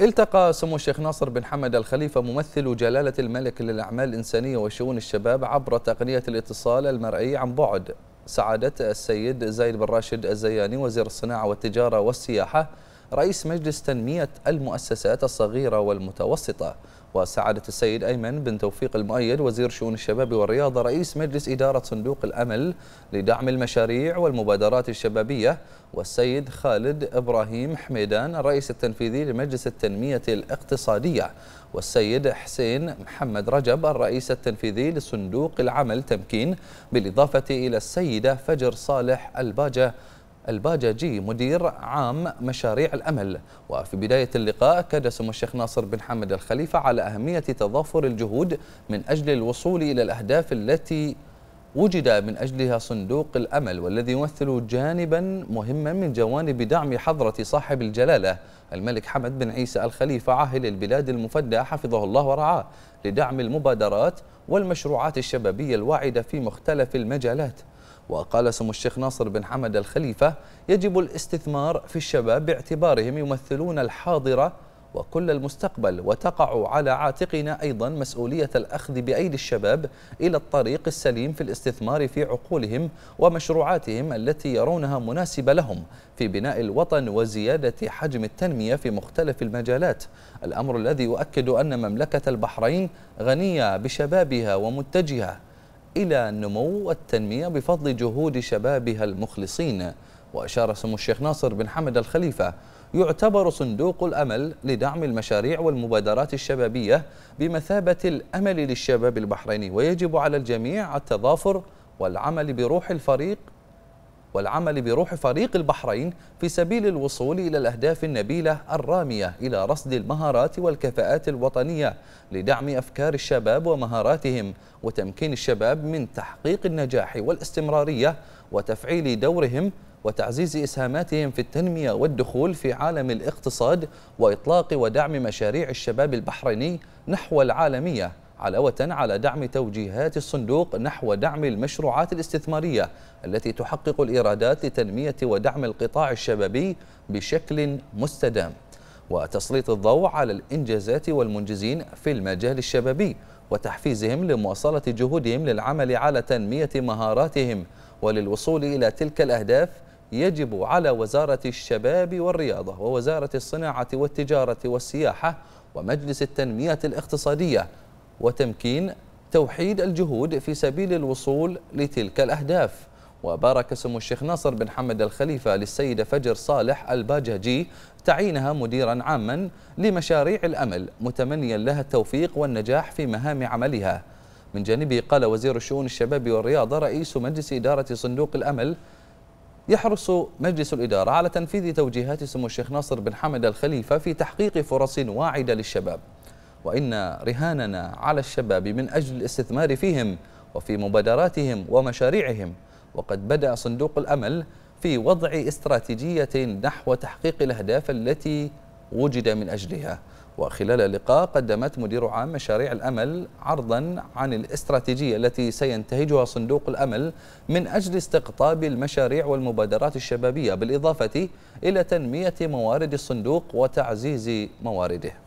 التقى سمو الشيخ ناصر بن حمد الخليفة ممثل جلالة الملك للأعمال الإنسانية وشؤون الشباب عبر تقنية الاتصال المرئي عن بعد سعادة السيد زايد بن راشد الزياني وزير الصناعة والتجارة والسياحة رئيس مجلس تنمية المؤسسات الصغيرة والمتوسطة وسعادة السيد أيمن بن توفيق المؤيد وزير شؤون الشباب والرياضة رئيس مجلس إدارة صندوق الأمل لدعم المشاريع والمبادرات الشبابية والسيد خالد إبراهيم حميدان الرئيس التنفيذي لمجلس التنمية الاقتصادية والسيد حسين محمد رجب الرئيس التنفيذي لصندوق العمل تمكين بالإضافة إلى السيدة فجر صالح الباجة الباجاجي مدير عام مشاريع الأمل وفي بداية اللقاء أكد سمو الشيخ ناصر بن حمد الخليفة على أهمية تضافر الجهود من أجل الوصول إلى الأهداف التي وجد من أجلها صندوق الأمل والذي يمثل جانبا مهما من جوانب دعم حضرة صاحب الجلالة الملك حمد بن عيسى الخليفة عاهل البلاد المفدى حفظه الله ورعاه لدعم المبادرات والمشروعات الشبابية الواعدة في مختلف المجالات وقال سمو الشيخ ناصر بن حمد الخليفة يجب الاستثمار في الشباب باعتبارهم يمثلون الحاضرة وكل المستقبل وتقع على عاتقنا أيضا مسؤولية الأخذ بأيدي الشباب إلى الطريق السليم في الاستثمار في عقولهم ومشروعاتهم التي يرونها مناسبة لهم في بناء الوطن وزيادة حجم التنمية في مختلف المجالات الأمر الذي يؤكد أن مملكة البحرين غنية بشبابها ومتجهة إلى النمو والتنمية بفضل جهود شبابها المخلصين وأشار سمو الشيخ ناصر بن حمد الخليفة يعتبر صندوق الأمل لدعم المشاريع والمبادرات الشبابية بمثابة الأمل للشباب البحريني ويجب على الجميع التضافر والعمل بروح الفريق والعمل بروح فريق البحرين في سبيل الوصول إلى الأهداف النبيلة الرامية إلى رصد المهارات والكفاءات الوطنية لدعم أفكار الشباب ومهاراتهم وتمكين الشباب من تحقيق النجاح والاستمرارية وتفعيل دورهم وتعزيز إسهاماتهم في التنمية والدخول في عالم الاقتصاد وإطلاق ودعم مشاريع الشباب البحريني نحو العالمية علاوة على دعم توجيهات الصندوق نحو دعم المشروعات الاستثمارية التي تحقق الإيرادات لتنمية ودعم القطاع الشبابي بشكل مستدام وتسليط الضوء على الإنجازات والمنجزين في المجال الشبابي وتحفيزهم لمواصلة جهودهم للعمل على تنمية مهاراتهم وللوصول إلى تلك الأهداف يجب على وزارة الشباب والرياضة ووزارة الصناعة والتجارة والسياحة ومجلس التنمية الاقتصادية وتمكين توحيد الجهود في سبيل الوصول لتلك الأهداف وبارك سمو الشيخ ناصر بن حمد الخليفة للسيدة فجر صالح الباجهجي تعيينها مديرا عاما لمشاريع الأمل متمنيا لها التوفيق والنجاح في مهام عملها من جانبه قال وزير الشؤون الشباب والرياضة رئيس مجلس إدارة صندوق الأمل يحرص مجلس الإدارة على تنفيذ توجيهات سمو الشيخ ناصر بن حمد الخليفة في تحقيق فرص واعدة للشباب وإن رهاننا على الشباب من أجل الاستثمار فيهم وفي مبادراتهم ومشاريعهم وقد بدأ صندوق الأمل في وضع استراتيجية نحو تحقيق الأهداف التي وجد من أجلها وخلال اللقاء قدمت مدير عام مشاريع الأمل عرضا عن الاستراتيجية التي سينتهجها صندوق الأمل من أجل استقطاب المشاريع والمبادرات الشبابية بالإضافة إلى تنمية موارد الصندوق وتعزيز موارده